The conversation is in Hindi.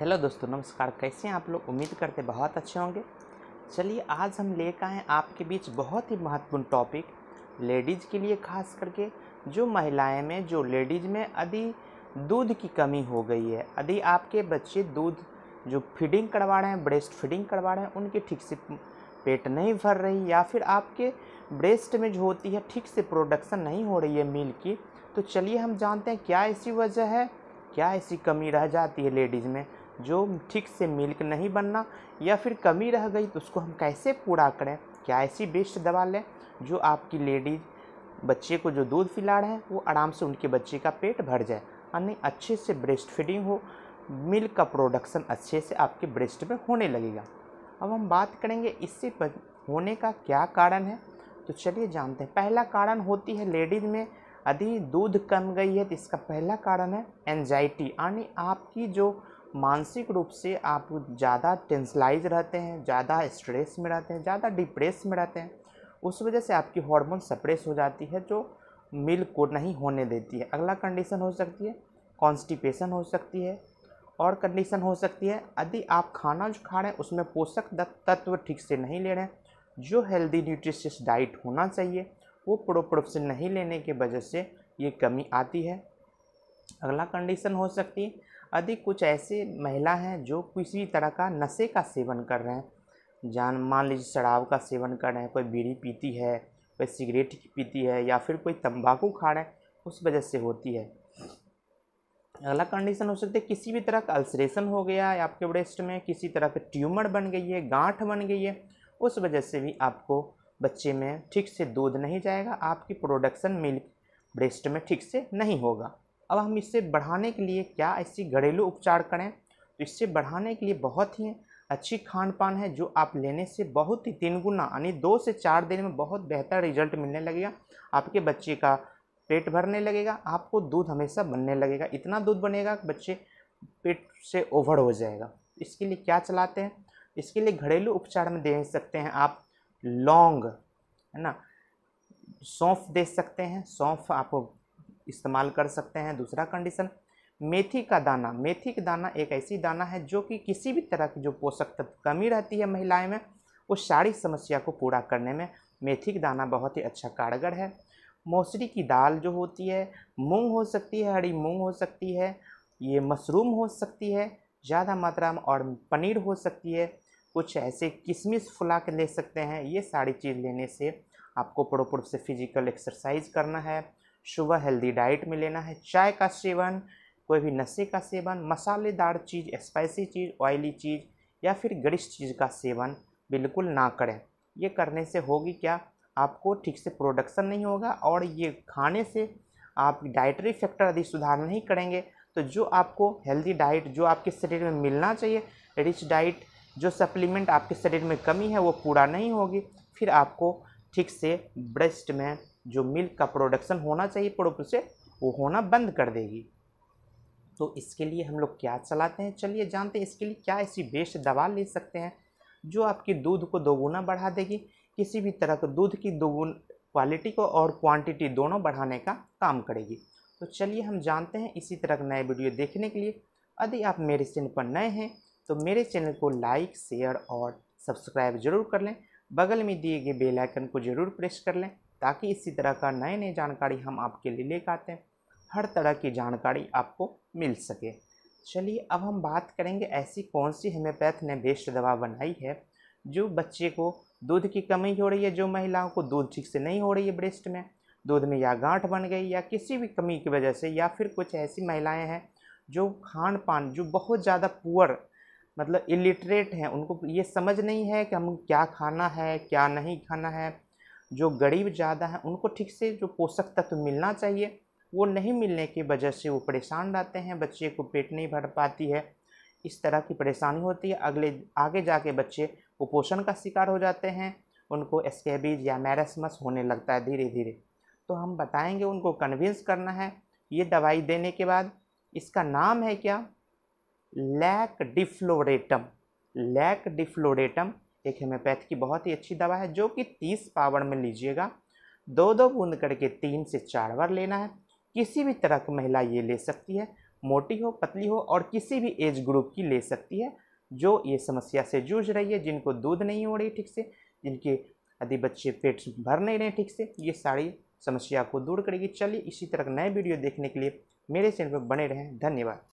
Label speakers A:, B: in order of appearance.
A: हेलो दोस्तों नमस्कार कैसे हैं आप लोग उम्मीद करते बहुत अच्छे होंगे चलिए आज हम लेकर आए आपके बीच बहुत ही महत्वपूर्ण टॉपिक लेडीज़ के लिए खास करके जो महिलाएं में जो लेडीज़ में यदि दूध की कमी हो गई है यदि आपके बच्चे दूध जो फीडिंग करवा रहे हैं ब्रेस्ट फीडिंग करवा रहे हैं उनकी ठीक से पेट नहीं भर रही या फिर आपके ब्रेस्ट में जो होती है ठीक से प्रोडक्शन नहीं हो रही है मिल्क की तो चलिए हम जानते हैं क्या ऐसी वजह है क्या ऐसी कमी रह जाती है लेडीज़ में जो ठीक से मिल्क नहीं बनना या फिर कमी रह गई तो उसको हम कैसे पूरा करें क्या ऐसी बेस्ट दवा लें जो आपकी लेडीज बच्चे को जो दूध पिला रहे हैं वो आराम से उनके बच्चे का पेट भर जाए यानी अच्छे से ब्रेस्ट फीडिंग हो मिल्क का प्रोडक्शन अच्छे से आपके ब्रेस्ट में होने लगेगा अब हम बात करेंगे इससे होने का क्या कारण है तो चलिए जानते हैं पहला कारण होती है लेडीज़ में यदि दूध कम गई है तो इसका पहला कारण है एनजाइटी यानी आपकी जो मानसिक रूप से आप ज़्यादा टेंसलाइज रहते हैं ज़्यादा स्ट्रेस में रहते हैं ज़्यादा डिप्रेस में रहते हैं उस वजह से आपकी हार्मोन सप्रेस हो जाती है जो मिल को नहीं होने देती है अगला कंडीशन हो सकती है कॉन्स्टिपेशन हो सकती है और कंडीशन हो सकती है यदि आप खाना जो खा रहे हैं उसमें पोषक तत्व ठीक से नहीं ले रहे हैं जो हेल्दी न्यूट्रिशियस डाइट होना चाहिए वो प्रोपोर्शन नहीं लेने की वजह से ये कमी आती है अगला कंडीशन हो सकती है यदि कुछ ऐसे महिला हैं जो किसी भी तरह का नशे का सेवन कर रहे हैं जान मान लीजिए शराब का सेवन कर रहे हैं कोई बीड़ी पीती है कोई सिगरेट पीती है या फिर कोई तंबाकू खा रहे हैं उस वजह से होती है अगला कंडीशन हो सकता है किसी भी तरह का अल्सरेशन हो गया है आपके ब्रेस्ट में किसी तरह के ट्यूमर बन गई है गांठ बन गई है उस वजह से भी आपको बच्चे में ठीक से दूध नहीं जाएगा आपकी प्रोडक्शन मिल्क ब्रेस्ट में ठीक से नहीं होगा अब हम इससे बढ़ाने के लिए क्या ऐसी घरेलू उपचार करें तो इससे बढ़ाने के लिए बहुत ही अच्छी खान पान है जो आप लेने से बहुत ही तीन गुना यानी दो से चार दिन में बहुत बेहतर रिजल्ट मिलने लगेगा आपके बच्चे का पेट भरने लगेगा आपको दूध हमेशा बनने लगेगा इतना दूध बनेगा कि बच्चे पेट से ओवर हो जाएगा इसके लिए क्या चलाते हैं इसके लिए घरेलू उपचार में दे सकते हैं आप लौंग है ना सौंफ दे सकते हैं सौंफ आप इस्तेमाल कर सकते हैं दूसरा कंडीशन मेथी का दाना मेथी का दाना एक ऐसी दाना है जो कि किसी भी तरह की जो पोषक तत्व कमी रहती है महिलाएं में उस सारी समस्या को पूरा करने में मेथी का दाना बहुत ही अच्छा कारगर है मौसरी की दाल जो होती है मूंग हो सकती है हरी मूंग हो सकती है ये मशरूम हो सकती है ज़्यादा मात्रा में और पनीर हो सकती है कुछ ऐसे किशमिश फुला के ले सकते हैं ये सारी चीज़ लेने से आपको प्रॉपर से फिजिकल एक्सरसाइज करना है सुबह हेल्दी डाइट में लेना है चाय का सेवन कोई भी नशे का सेवन मसालेदार चीज़ स्पाइसी चीज़ ऑयली चीज़ या फिर गरिश चीज़ का सेवन बिल्कुल ना करें ये करने से होगी क्या आपको ठीक से प्रोडक्शन नहीं होगा और ये खाने से आप डाइटरी फैक्टर यदि सुधार नहीं करेंगे तो जो आपको हेल्दी डाइट जो आपके शरीर में मिलना चाहिए रिच डाइट जो सप्लीमेंट आपके शरीर में कमी है वो पूरा नहीं होगी फिर आपको ठीक से ब्रेस्ट में जो मिल्क का प्रोडक्शन होना चाहिए प्रोडक्ट से वो होना बंद कर देगी तो इसके लिए हम लोग क्या चलाते हैं चलिए जानते हैं इसके लिए क्या ऐसी बेस्ट दवा ले सकते हैं जो आपके दूध को दोगुना बढ़ा देगी किसी भी तरह का दूध की दोगुन क्वालिटी को और क्वांटिटी दोनों बढ़ाने का काम करेगी तो चलिए हम जानते हैं इसी तरह के नए वीडियो देखने के लिए यदि आप मेरे चैनल पर नए हैं तो मेरे चैनल को लाइक शेयर और सब्सक्राइब जरूर कर लें बगल में दिए गए बेल आइकन को ज़रूर प्रेस कर लें ताकि इसी तरह का नए नए जानकारी हम आपके लिए लेकर आते हैं हर तरह की जानकारी आपको मिल सके चलिए अब हम बात करेंगे ऐसी कौन सी होम्योपैथ ने बेस्ट दवा बनाई है जो बच्चे को दूध की कमी हो रही है जो महिलाओं को दूध ठीक से नहीं हो रही है ब्रेस्ट में दूध में या गांठ बन गई या किसी भी कमी की वजह से या फिर कुछ ऐसी महिलाएं हैं जो खान पान जो बहुत ज़्यादा पुअर मतलब इलिटरेट हैं उनको ये समझ नहीं है कि हम क्या खाना है क्या नहीं खाना है जो गरीब ज़्यादा हैं उनको ठीक से जो पोषक तत्व मिलना चाहिए वो नहीं मिलने की वजह से वो परेशान रहते हैं बच्चे को पेट नहीं भर पाती है इस तरह की परेशानी होती है अगले आगे जाके बच्चे कुपोषण का शिकार हो जाते हैं उनको स्केबीज या मैरसमस होने लगता है धीरे धीरे तो हम बताएंगे उनको कन्विंस करना है ये दवाई देने के बाद इसका नाम है क्या लैक डिफ्लोरेटम लैक डिफ्लोरेटम एक हेम्योपैथ की बहुत ही अच्छी दवा है जो कि तीस पावर में लीजिएगा दो दो बूंद करके तीन से चार बार लेना है किसी भी तरह की महिला ये ले सकती है मोटी हो पतली हो और किसी भी एज ग्रुप की ले सकती है जो ये समस्या से जूझ रही है जिनको दूध नहीं हो रही ठीक से जिनके यदि बच्चे पेट भर नहीं रहे ठीक से ये सारी समस्या को दूर करेगी चलिए इसी तरह नए वीडियो देखने के लिए मेरे चैनल पर बने रहें धन्यवाद